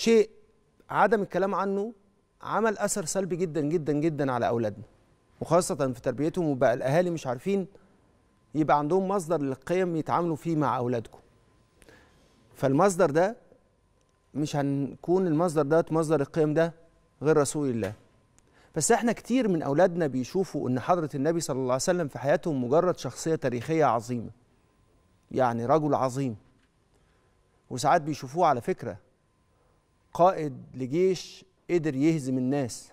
شيء عدم الكلام عنه عمل اثر سلبي جدا جدا جدا على اولادنا وخاصه في تربيتهم وبقى الاهالي مش عارفين يبقى عندهم مصدر للقيم يتعاملوا فيه مع اولادكم فالمصدر ده مش هنكون المصدر ده مصدر القيم ده غير رسول الله بس احنا كتير من اولادنا بيشوفوا ان حضره النبي صلى الله عليه وسلم في حياتهم مجرد شخصيه تاريخيه عظيمه يعني رجل عظيم وساعات بيشوفوه على فكره قائد لجيش قدر يهزم الناس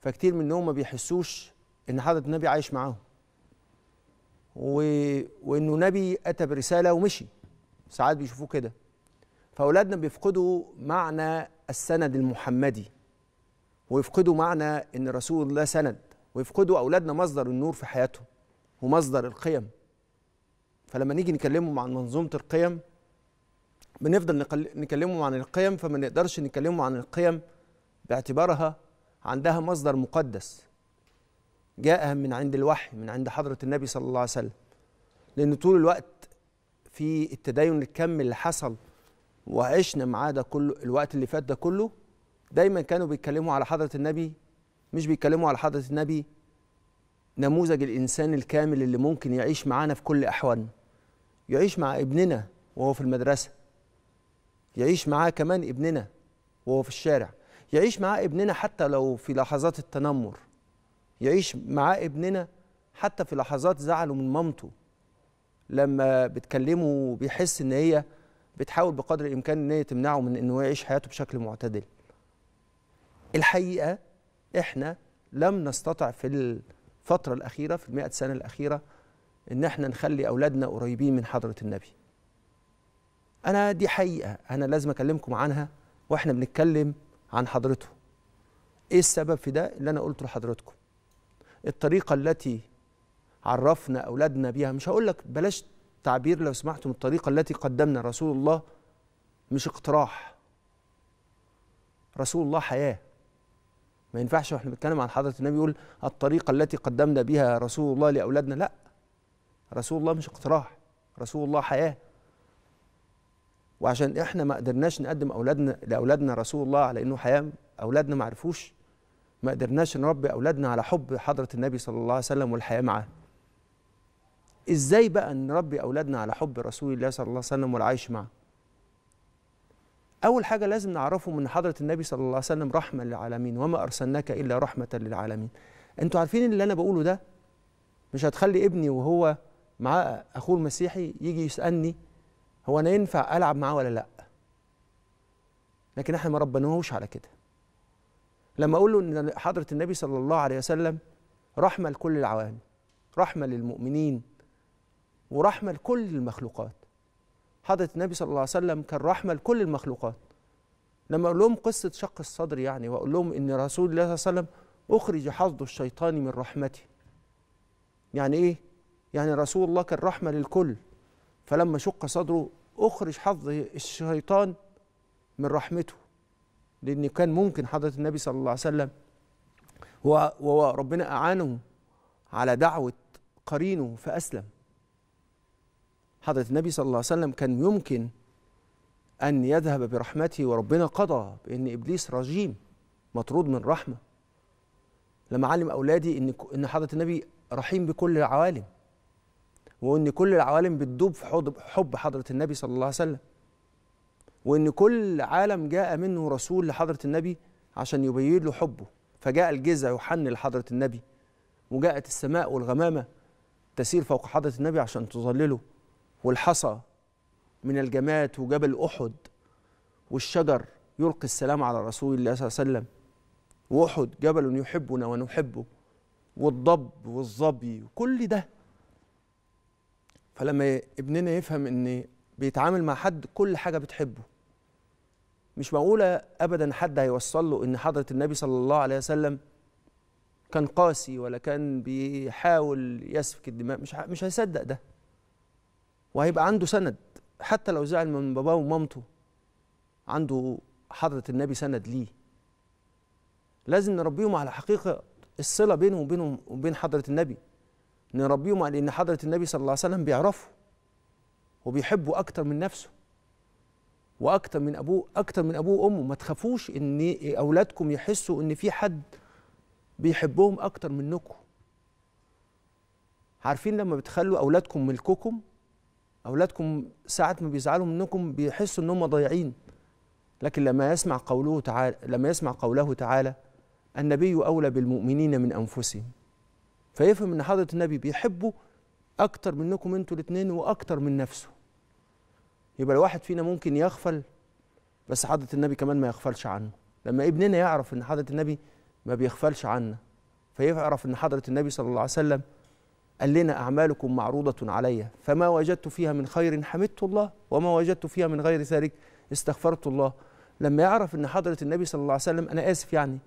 فكتير منهم ما بيحسوش ان حضره النبي عايش معاهم و... وانه نبي اتى برساله ومشي ساعات بيشوفوه كده فاولادنا بيفقدوا معنى السند المحمدي ويفقدوا معنى ان رسول الله سند ويفقدوا اولادنا مصدر النور في حياتهم ومصدر القيم فلما نيجي نكلمهم عن منظومه القيم بنفضل نكلمهم عن القيم فما نقدرش نكلمهم عن القيم باعتبارها عندها مصدر مقدس جاء من عند الوحي من عند حضرة النبي صلى الله عليه وسلم لأن طول الوقت في التدين الكم اللي حصل وعشنا معاه ده كله الوقت اللي فات ده كله دايما كانوا بيتكلموا على حضرة النبي مش بيتكلموا على حضرة النبي نموذج الإنسان الكامل اللي ممكن يعيش معانا في كل أحوالنا يعيش مع ابننا وهو في المدرسة يعيش معاه كمان ابننا وهو في الشارع يعيش معاه ابننا حتى لو في لحظات التنمر يعيش معاه ابننا حتى في لحظات زعله من مامته لما بتكلمه وبيحس ان هي بتحاول بقدر الامكان ان هي تمنعه من ان هو يعيش حياته بشكل معتدل الحقيقه احنا لم نستطع في الفتره الاخيره في المئة سنه الاخيره ان احنا نخلي اولادنا قريبين من حضره النبي انا دي حقيقه انا لازم اكلمكم عنها واحنا بنتكلم عن حضرته ايه السبب في ده اللي انا قلته لحضراتكم الطريقه التي عرفنا اولادنا بيها مش هقول لك بلاش تعبير لو سمحتم الطريقه التي قدمنا رسول الله مش اقتراح رسول الله حياه ما ينفعش واحنا بنتكلم عن حضره النبي يقول الطريقه التي قدمنا بها رسول الله لاولادنا لا رسول الله مش اقتراح رسول الله حياه وعشان احنا ما قدرناش نقدم اولادنا لاولادنا رسول الله على انه حياه اولادنا ما عرفوش ما قدرناش نربي اولادنا على حب حضره النبي صلى الله عليه وسلم والحياه معاه ازاي بقى نربي اولادنا على حب رسول الله صلى الله عليه وسلم والعيش معه اول حاجه لازم نعرفه من حضره النبي صلى الله عليه وسلم رحمه للعالمين وما ارسلناك الا رحمه للعالمين انتوا عارفين اللي انا بقوله ده مش هتخلي ابني وهو معاه اخوه المسيحي يجي يسالني هو انا ينفع العب معاه ولا لا لكن احنا ما ربناهوش على كده لما اقول له ان حضره النبي صلى الله عليه وسلم رحمه لكل العوام رحمه للمؤمنين ورحمه لكل المخلوقات حضره النبي صلى الله عليه وسلم كان رحمه لكل المخلوقات لما اقول لهم قصه شق الصدر يعني واقول لهم ان رسول الله صلى الله عليه وسلم اخرج حظه الشيطان من رحمتي يعني ايه يعني رسول الله كان رحمه للكل فلما شق صدره أخرج حظ الشيطان من رحمته لأن كان ممكن حضرة النبي صلى الله عليه وسلم وربنا أعانه على دعوة قرينه فأسلم حضرة النبي صلى الله عليه وسلم كان يمكن أن يذهب برحمته وربنا قضى بأن إبليس رجيم مطرود من رحمة لما علم أولادي أن حضرة النبي رحيم بكل العوالم وان كل العوالم بتدوب في حب حضره النبي صلى الله عليه وسلم وان كل عالم جاء منه رسول لحضره النبي عشان يبين له حبه فجاء الجزع يحن لحضره النبي وجاءت السماء والغمامه تسير فوق حضره النبي عشان تظلله والحصى من الجماد وجبل احد والشجر يلقي السلام على رسول الله صلى الله عليه وسلم واحد جبل يحبنا ونحبه والضب والظبي وكل ده فلما ابننا يفهم ان بيتعامل مع حد كل حاجه بتحبه مش معقوله ابدا حد هيوصل له ان حضره النبي صلى الله عليه وسلم كان قاسي ولا كان بيحاول يسفك الدماء مش مش هيصدق ده وهيبقى عنده سند حتى لو زعل من باباه ومامته عنده حضره النبي سند ليه لازم نربيهم على حقيقه الصله بينهم وبينهم وبين حضره النبي نربيهم على ان حضره النبي صلى الله عليه وسلم بيعرفه وبيحبه اكتر من نفسه واكتر من ابوه اكتر من ابوه وامه ما تخافوش ان اولادكم يحسوا ان في حد بيحبهم اكتر منكم عارفين لما بتخلوا اولادكم ملككم اولادكم ساعه ما بيزعلوا منكم بيحسوا ان هم ضايعين لكن لما يسمع قوله تعالى لما يسمع قوله تعالى النبي اولى بالمؤمنين من انفسهم فيفهم ان حضره النبي بيحبه اكتر منكم انتوا الاثنين واكتر من نفسه يبقى الواحد فينا ممكن يغفل بس حضره النبي كمان ما يغفلش عنه لما ابننا يعرف ان حضره النبي ما بيغفلش عنا فيعرف ان حضره النبي صلى الله عليه وسلم قال لنا اعمالكم معروضه علي فما وجدت فيها من خير حمدت الله وما وجدت فيها من غير ذلك استغفرت الله لما يعرف ان حضره النبي صلى الله عليه وسلم انا اسف يعني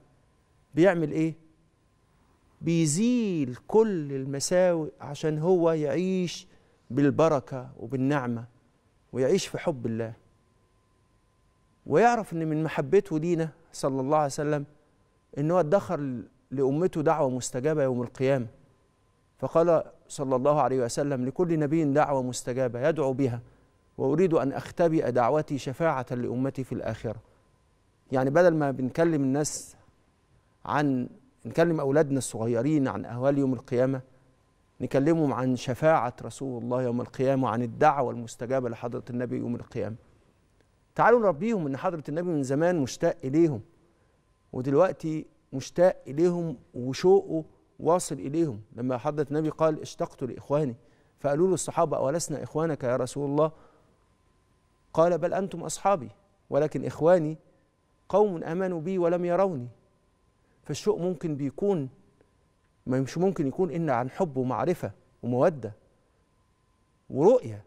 بيعمل ايه بيزيل كل المساوئ عشان هو يعيش بالبركة وبالنعمة ويعيش في حب الله ويعرف ان من محبته لينا صلى الله عليه وسلم ان هو ادخر لامته دعوه مستجابه يوم القيامه فقال صلى الله عليه وسلم لكل نبي دعوه مستجابه يدعو بها واريد ان اختبئ دعوتي شفاعه لامتي في الاخره يعني بدل ما بنكلم الناس عن نكلم أولادنا الصغيرين عن أهوال يوم القيامة نكلمهم عن شفاعة رسول الله يوم القيامة وعن الدعوة المستجابة لحضرة النبي يوم القيامة تعالوا نربيهم أن حضرة النبي من زمان مشتاق إليهم ودلوقتي مشتاق إليهم وشوقه واصل إليهم لما حضرة النبي قال اشتقت لإخواني فقالوا له الصحابة أولسنا إخوانك يا رسول الله قال بل أنتم أصحابي ولكن إخواني قوم آمنوا بي ولم يروني فالشوق ممكن بيكون ما مش ممكن يكون إن عن حب ومعرفة ومودة ورؤية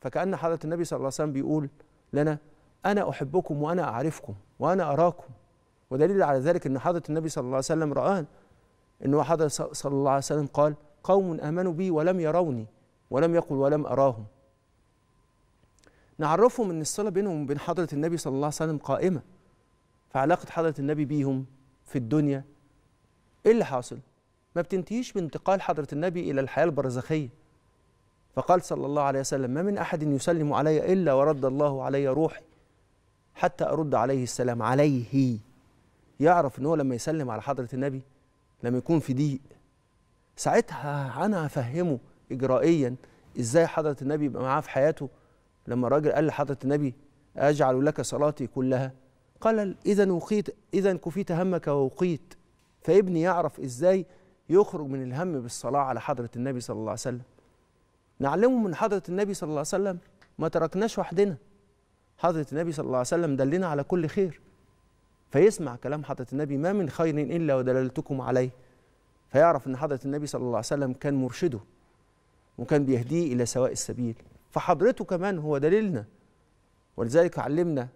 فكأن حضرة النبي صلى الله عليه وسلم بيقول لنا أنا أحبكم وأنا أعرفكم وأنا أراكم ودليل على ذلك أن حضرة النبي صلى الله عليه وسلم رآه أن حضرة صلى الله عليه وسلم قال قوم آمنوا بي ولم يروني ولم يقل ولم أراهم نعرفهم أن الصلة بينهم وبين حضرة النبي صلى الله عليه وسلم قائمة فعلاقة حضرة النبي بيهم في الدنيا ايه اللي حاصل ما بتنتهيش بانتقال حضره النبي الى الحياه البرزخيه فقال صلى الله عليه وسلم ما من احد يسلم علي الا ورد الله علي روحي حتى ارد عليه السلام عليه يعرف ان هو لما يسلم على حضره النبي لما يكون في ضيق ساعتها انا هفهمه اجرائيا ازاي حضره النبي يبقى معاه في حياته لما الراجل قال لحضره النبي اجعل لك صلاتي كلها قلل إذا وقيت إذا كفيت همك ووقيت فابني يعرف إزاي يخرج من الهم بالصلاة على حضرة النبي صلى الله عليه وسلم نعلمه من حضرة النبي صلى الله عليه وسلم ما تركناش وحدنا حضرة النبي صلى الله عليه وسلم دلنا على كل خير فيسمع كلام حضرة النبي ما من خير إلا ودللتكم عليه فيعرف أن حضرة النبي صلى الله عليه وسلم كان مرشده وكان بيهديه إلى سواء السبيل فحضرته كمان هو دليلنا ولذلك علمنا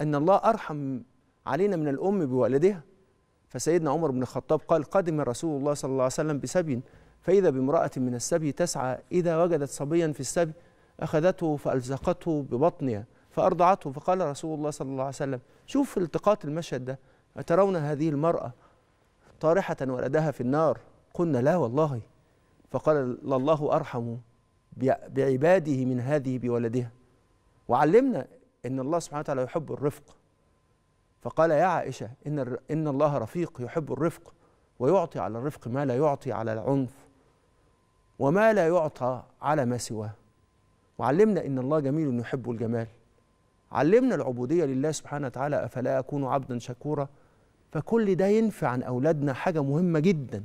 أن الله أرحم علينا من الأم بوالدها فسيدنا عمر بن الخطاب قال قدم رسول الله صلى الله عليه وسلم بسبي فإذا بامرأة من السبي تسعى إذا وجدت صبيا في السبي أخذته فألزقته ببطنها فأرضعته فقال رسول الله صلى الله عليه وسلم شوف التقاط المشهد ده أترون هذه المرأة طارحة ولدها في النار قلنا لا والله فقال الله أرحم بعباده من هذه بولدها وعلمنا ان الله سبحانه وتعالى يحب الرفق فقال يا عائشه ان ان الله رفيق يحب الرفق ويعطي على الرفق ما لا يعطي على العنف وما لا يعطى على ما سواه وعلمنا ان الله جميل يحب الجمال علمنا العبوديه لله سبحانه وتعالى افلا اكون عبدا شكورا فكل ده ينفع عن اولادنا حاجه مهمه جدا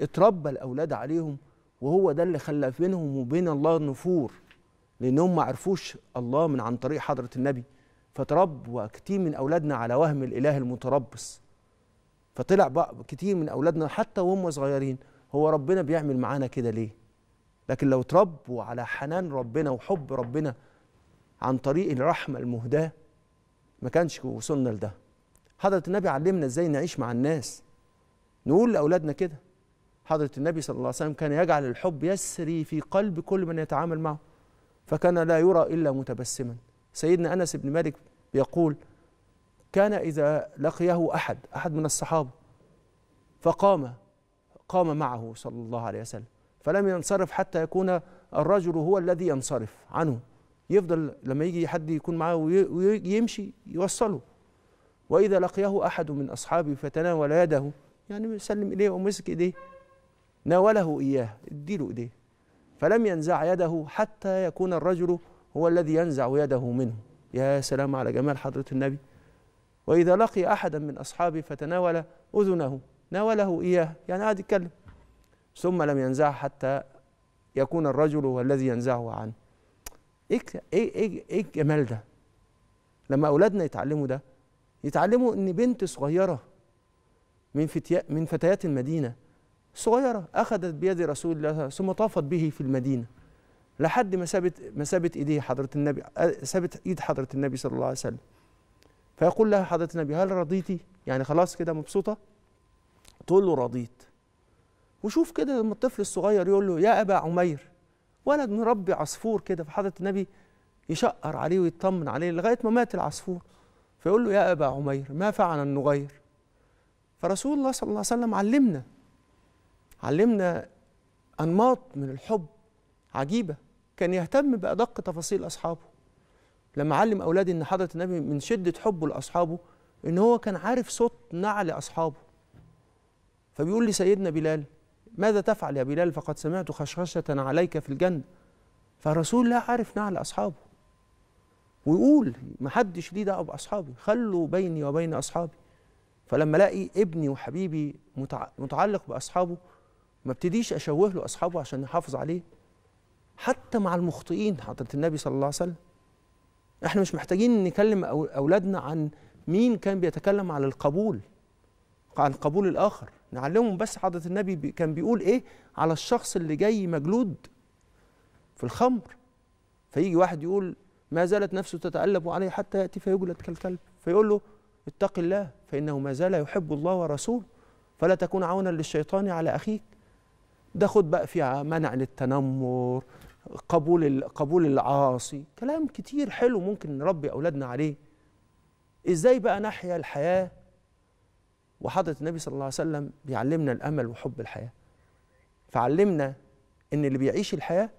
اتربى الاولاد عليهم وهو ده اللي خلى بينهم وبين الله نفور لانهم ما عرفوش الله من عن طريق حضره النبي فتربوا كتير من اولادنا على وهم الاله المتربص فطلع بقى كتير من اولادنا حتى وهم صغيرين هو ربنا بيعمل معانا كده ليه لكن لو تربوا على حنان ربنا وحب ربنا عن طريق الرحمه المهداه ما كانش وصلنا لده حضره النبي علمنا ازاي نعيش مع الناس نقول لاولادنا كده حضره النبي صلى الله عليه وسلم كان يجعل الحب يسري في قلب كل من يتعامل معه فكان لا يرى إلا متبسما سيدنا أنس بن مالك يقول كان إذا لقيه أحد أحد من الصحابة فقام قام معه صلى الله عليه وسلم فلم ينصرف حتى يكون الرجل هو الذي ينصرف عنه يفضل لما يجي حد يكون معاه ويمشي يوصله وإذا لقيه أحد من أصحابه فتناول يده يعني سلم إليه ومسك إيديه ناوله إياه اديله إيديه فلم ينزع يده حتى يكون الرجل هو الذي ينزع يده منه يا سلام على جمال حضرة النبي وإذا لقي أحدا من أصحابه فتناول أذنه ناوله إياه يعني قاعد يتكلم ثم لم ينزع حتى يكون الرجل هو الذي ينزعه عنه إيه, إيه إيه إيه الجمال ده لما أولادنا يتعلموا ده يتعلموا إن بنت صغيرة من من فتيات المدينة صغيرة أخذت بيد رسول الله ثم طافت به في المدينة لحد ما سابت ما سابت ايديه حضره النبي آه، سابت ايد حضره النبي صلى الله عليه وسلم فيقول لها حضره النبي هل رضيتي يعني خلاص كده مبسوطه تقول له رضيت وشوف كده لما الطفل الصغير يقول له يا ابا عمير ولد مربي عصفور كده فحضره النبي يشقر عليه ويطمن عليه لغايه ما مات العصفور فيقول له يا ابا عمير ما فعل النغير فرسول الله صلى الله عليه وسلم علمنا علمنا أنماط من الحب عجيبة كان يهتم بأدق تفاصيل أصحابه لما علم أولادي أن حضرة النبي من شدة حبه لأصحابه إن هو كان عارف صوت نعل أصحابه فبيقول لي سيدنا بلال ماذا تفعل يا بلال فقد سمعت خشخشة عليك في الجنة فالرسول لا عارف نعل أصحابه ويقول ما حدش ليه دعوة بأصحابي خلوا بيني وبين أصحابي فلما الاقي ابني وحبيبي متعلق باصحابه ما ابتديش اشوه له اصحابه عشان نحافظ عليه حتى مع المخطئين حضره النبي صلى الله عليه وسلم احنا مش محتاجين نكلم اولادنا عن مين كان بيتكلم على القبول عن قبول الاخر نعلمهم بس حضره النبي كان بيقول ايه على الشخص اللي جاي مجلود في الخمر فيجي واحد يقول ما زالت نفسه تتألب عليه حتى يأتي فيجلد كالكلب فيقول له اتق الله فإنه ما زال يحب الله ورسوله فلا تكون عونا للشيطان على أخيك ده خد بقى فيها منع للتنمر قبول قبول العاصي كلام كتير حلو ممكن نربي اولادنا عليه ازاي بقى نحيا الحياه وحضره النبي صلى الله عليه وسلم بيعلمنا الامل وحب الحياه فعلمنا ان اللي بيعيش الحياه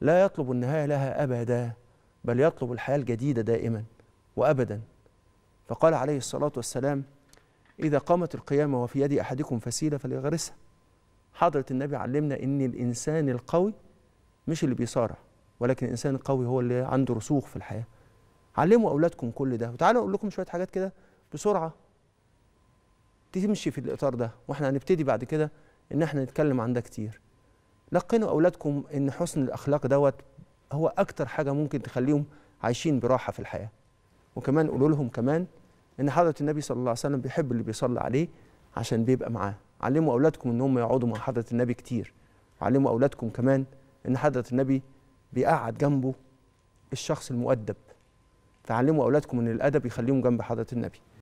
لا يطلب النهايه لها ابدا بل يطلب الحياه الجديده دائما وابدا فقال عليه الصلاه والسلام اذا قامت القيامه وفي يد احدكم فسيله فليغرسها حضرة النبي علمنا إن الإنسان القوي مش اللي بيصارع ولكن الإنسان القوي هو اللي عنده رسوخ في الحياة علموا أولادكم كل ده وتعالوا أقول لكم شوية حاجات كده بسرعة تمشي في الإطار ده وإحنا هنبتدي بعد كده إن إحنا نتكلم عن ده كتير لقنوا أولادكم إن حسن الأخلاق دوت هو أكتر حاجة ممكن تخليهم عايشين براحة في الحياة وكمان قولوا لهم كمان إن حضرة النبي صلى الله عليه وسلم بيحب اللي بيصلي عليه عشان بيبقى معاه علموا اولادكم ان هم يقعدوا مع حضره النبي كتير علموا اولادكم كمان ان حضره النبي بيقعد جنبه الشخص المؤدب فعلموا اولادكم ان الادب يخليهم جنب حضره النبي